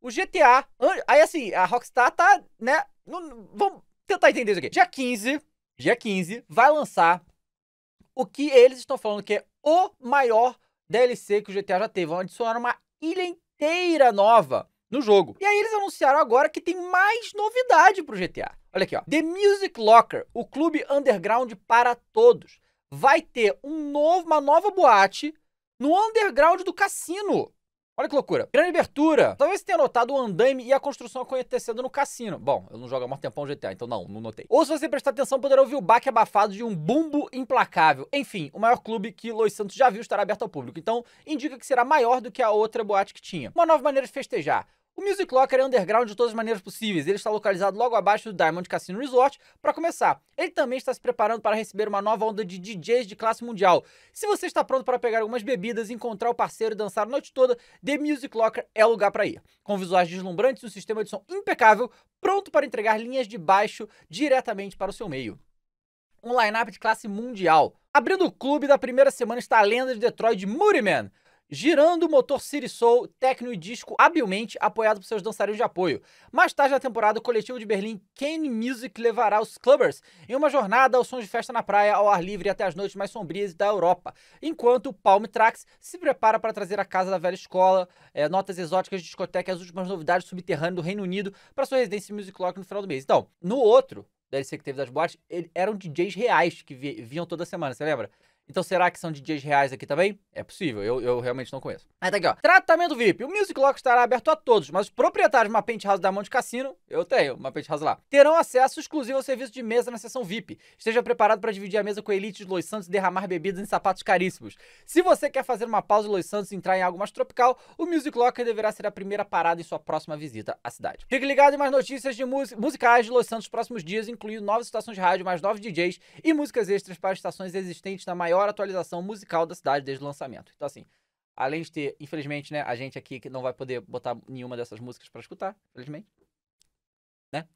O GTA. Aí assim, a Rockstar tá, né? Não, vamos tentar entender isso aqui. Dia 15, dia 15, vai lançar o que eles estão falando que é o maior DLC que o GTA já teve. Vão adicionar uma ilha inteira nova no jogo. E aí eles anunciaram agora que tem mais novidade pro GTA. Olha aqui, ó. The Music Locker, o clube underground para todos, vai ter um novo, uma nova boate no underground do cassino. Olha que loucura. Grande abertura. Talvez tenha notado o andaime e a construção acontecendo no cassino. Bom, eu não jogo há muito tempão GTA, então não, não notei. Ou se você prestar atenção, poderá ouvir o baque abafado de um bumbo implacável. Enfim, o maior clube que Los Santos já viu estará aberto ao público. Então, indica que será maior do que a outra boate que tinha. Uma nova maneira de festejar. O Music Locker é underground de todas as maneiras possíveis. Ele está localizado logo abaixo do Diamond Casino Resort. Para começar, ele também está se preparando para receber uma nova onda de DJs de classe mundial. Se você está pronto para pegar algumas bebidas, encontrar o parceiro e dançar a noite toda, The Music Locker é o lugar para ir. Com visuais deslumbrantes e um sistema de som impecável, pronto para entregar linhas de baixo diretamente para o seu meio. Um line-up de classe mundial. Abrindo o clube da primeira semana está a lenda de Detroit, Moody Man girando o motor City Soul, Techno e disco habilmente apoiado por seus dançarinos de apoio. Mais tarde na temporada, o coletivo de Berlim Kane Music levará os clubbers em uma jornada ao som de festa na praia, ao ar livre e até as noites mais sombrias da Europa, enquanto o Palm Tracks se prepara para trazer a casa da velha escola, é, notas exóticas de discoteca e as últimas novidades subterrâneas do Reino Unido para sua residência Music Lock no final do mês. Então, no outro, DLC que teve das boates, eram DJs reais que vi, vinham toda semana, você lembra? Então será que são DJs reais aqui também? É possível, eu, eu realmente não conheço. Aí tá aqui, ó. Tratamento VIP. O Music Lock estará aberto a todos, mas os proprietários de uma penthouse da mão de cassino, eu tenho uma penthouse lá, terão acesso exclusivo ao serviço de mesa na seção VIP. Esteja preparado para dividir a mesa com elites Los Santos e derramar bebidas em sapatos caríssimos. Se você quer fazer uma pausa em Los Santos e entrar em algo mais tropical, o Music Locker deverá ser a primeira parada em sua próxima visita à cidade. Fique ligado em mais notícias de mus musicais de Los Santos nos próximos dias, incluindo novas estações de rádio, mais novos DJs e músicas extras para estações existentes na maior maior atualização musical da cidade desde o lançamento. Então, assim, além de ter, infelizmente, né, a gente aqui que não vai poder botar nenhuma dessas músicas para escutar, infelizmente, né?